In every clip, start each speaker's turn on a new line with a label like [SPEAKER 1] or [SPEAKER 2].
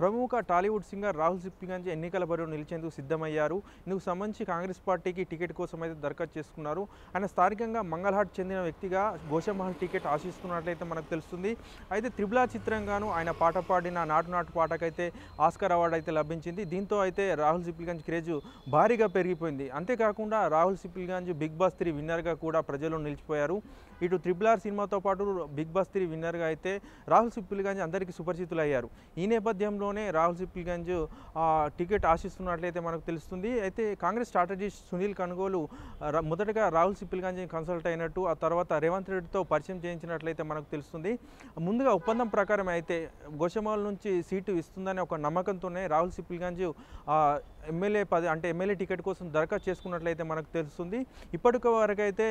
[SPEAKER 1] ప్రముఖ టాలీవుడ్ సింగర్ రాహుల్ సిప్పింగంజ్ ఎన్నికల బరువు నిలిచేందుకు సిద్ధమయ్యారు ఇందుకు సంబంధించి కాంగ్రెస్ పార్టీకి టికెట్ కోసం అయితే దరఖాస్తు చేసుకున్నారు ఆయన స్థానికంగా మంగళహాట్ చెందిన వ్యక్తిగా గోషమహల్ టికెట్ ఆశిస్తున్నట్లయితే మనకు తెలుస్తుంది అయితే త్రిబులా చిత్రంగాను ఆయన పాట పాడిన నాటు నాటు పాటకైతే ఆస్కర్ అవార్డు అయితే లభించింది దీంతో అయితే రాహుల్ సిప్పిల్గంజ్ క్రేజ్ భారీగా పెరిగిపోయింది అంతేకాకుండా Rahul Sipligunj Bigg Boss three విన్నర్గా కూడా ప్రజలు నిలిచిపోయారు ఇటు త్రిబులార్ సినిమాతో పాటు బిగ్ బాస్ త్రీ విన్నర్గా అయితే రాహుల్ సిప్పిల్గంజ్ అందరికీ సుపరిచితులయ్యారు ఈ నేపథ్యంలో టైంలోనే రాహుల్ సిప్పిల్ గంజ్ టికెట్ ఆశిస్తున్నట్లయితే మనకు తెలుస్తుంది అయితే కాంగ్రెస్ స్ట్రాటజిస్ట్ సునీల్ కనుగోలు మొదటగా రాహుల్ సిప్పిల్ గంజ్ కన్సల్ట్ అయినట్టు ఆ తర్వాత రేవంత్ రెడ్డితో పరిచయం చేయించినట్లయితే మనకు తెలుస్తుంది ముందుగా ఒప్పందం ప్రకారం అయితే గోషమాల నుంచి సీటు ఇస్తుందనే ఒక నమ్మకంతోనే రాహుల్ సిప్పిల్ గంజ్ ఎమ్మెల్యే పది అంటే ఎమ్మెల్యే టికెట్ కోసం దరఖాస్తు చేసుకున్నట్లయితే మనకు తెలుస్తుంది ఇప్పటికి వరకు అయితే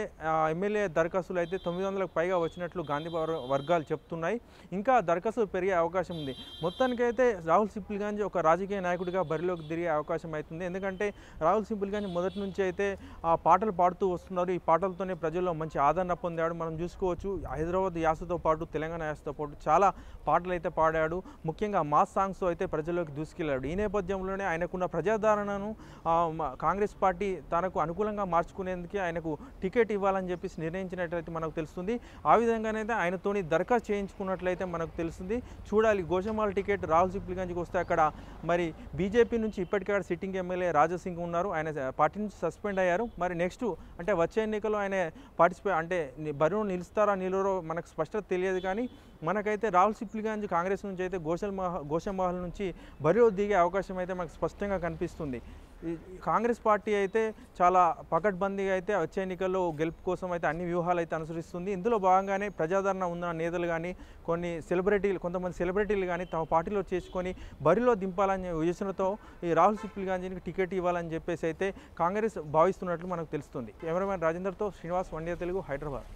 [SPEAKER 1] ఎమ్మెల్యే దరఖాస్తులు అయితే తొమ్మిది వందలకు పైగా వచ్చినట్లు గాంధీ వర్గాలు చెప్తున్నాయి ఇంకా దరఖాస్తులు పెరిగే అవకాశం ఉంది మొత్తానికైతే రాహుల్ సింపుల్ గాంధీ ఒక రాజకీయ నాయకుడిగా బరిలోకి తిరిగే అవకాశం అవుతుంది ఎందుకంటే రాహుల్ సింపుల్ గాంధీ మొదటి నుంచి అయితే ఆ పాటలు పాడుతూ వస్తున్నారు ఈ పాటలతోనే ప్రజల్లో మంచి ఆదరణ పొందాడు మనం చూసుకోవచ్చు హైదరాబాద్ యాసతో పాటు తెలంగాణ యాసతో పాటు చాలా పాటలు అయితే పాడాడు ముఖ్యంగా మాస్ సాంగ్స్ అయితే ప్రజల్లోకి దూసుకెళ్ళాడు ఈ నేపథ్యంలోనే ఆయనకున్న ప్రజా జనాదరణను కాంగ్రెస్ పార్టీ తనకు అనుకూలంగా మార్చుకునేందుకే ఆయనకు టికెట్ ఇవ్వాలని చెప్పేసి నిర్ణయించినట్లయితే మనకు తెలుస్తుంది ఆ విధంగానైతే ఆయనతోని దరఖాస్తు చేయించుకున్నట్లయితే మనకు తెలుస్తుంది చూడాలి గోషమాల టికెట్ రాహుల్ సిప్లిగంజ్కి వస్తే అక్కడ మరి బీజేపీ నుంచి ఇప్పటికే సిట్టింగ్ ఎమ్మెల్యే రాజాసింగ్ ఉన్నారు ఆయన పార్టీ నుంచి సస్పెండ్ అయ్యారు మరి నెక్స్ట్ అంటే వచ్చే ఎన్నికల్లో ఆయన పార్టిసిపేట్ అంటే బరువు నిలుస్తారా నిలువరో మనకు స్పష్టత తెలియదు కానీ మనకైతే రాహుల్ సిప్లిగంజ్ కాంగ్రెస్ నుంచి అయితే గోషల్ మహా గోషమహల్ నుంచి బరువు దిగే అవకాశం అయితే మనకు స్పష్టంగా కనిపిస్తుంది కనిపిస్తుంది కాంగ్రెస్ పార్టీ అయితే చాలా పకడ్బందీగా అయితే వచ్చే ఎన్నికల్లో గెలుపు కోసం అయితే అన్ని వ్యూహాలు అయితే అనుసరిస్తుంది ఇందులో భాగంగానే ప్రజాదరణ ఉన్న నేతలు కానీ కొన్ని సెలబ్రిటీలు కొంతమంది సెలబ్రిటీలు కానీ తమ పార్టీలో చేసుకొని బరిలో దింపాలని యోచనతో ఈ రాహుల్ సిప్పిల్ గాంధీకి టికెట్ ఇవ్వాలని చెప్పేసి అయితే కాంగ్రెస్ భావిస్తున్నట్లు మనకు తెలుస్తుంది కెమెరామెన్ రాజేందర్తో శ్రీనివాస్ వండే తెలుగు హైదరాబాద్